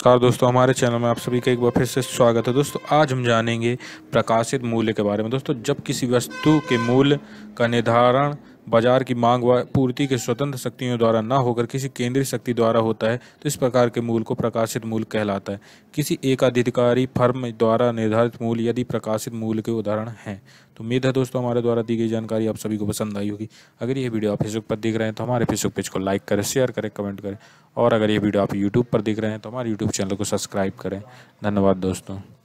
नमस्कार दोस्तों हमारे चैनल में आप सभी का एक बार फिर से स्वागत है दोस्तों आज हम जानेंगे प्रकाशित मूल्य के बारे में दोस्तों जब किसी वस्तु के मूल्य का निर्धारण बाजार की मांग व पूर्ति के स्वतंत्र शक्तियों द्वारा न होकर किसी केंद्रीय शक्ति द्वारा होता है तो इस प्रकार के मूल को प्रकाशित मूल कहलाता है किसी एकाधिकारी फर्म द्वारा निर्धारित मूल यदि प्रकाशित मूल के उदाहरण हैं तो उम्मीद है दोस्तों हमारे द्वारा दी गई जानकारी आप सभी को पसंद आई होगी अगर ये वीडियो आप फेसबुक पर देख रहे हैं तो हमारे फेसबुक पेज को लाइक करें शेयर करें कमेंट करें और अगर ये वीडियो आप यूट्यूब पर देख रहे हैं तो हमारे यूट्यूब चैनल को सब्सक्राइब करें धन्यवाद दोस्तों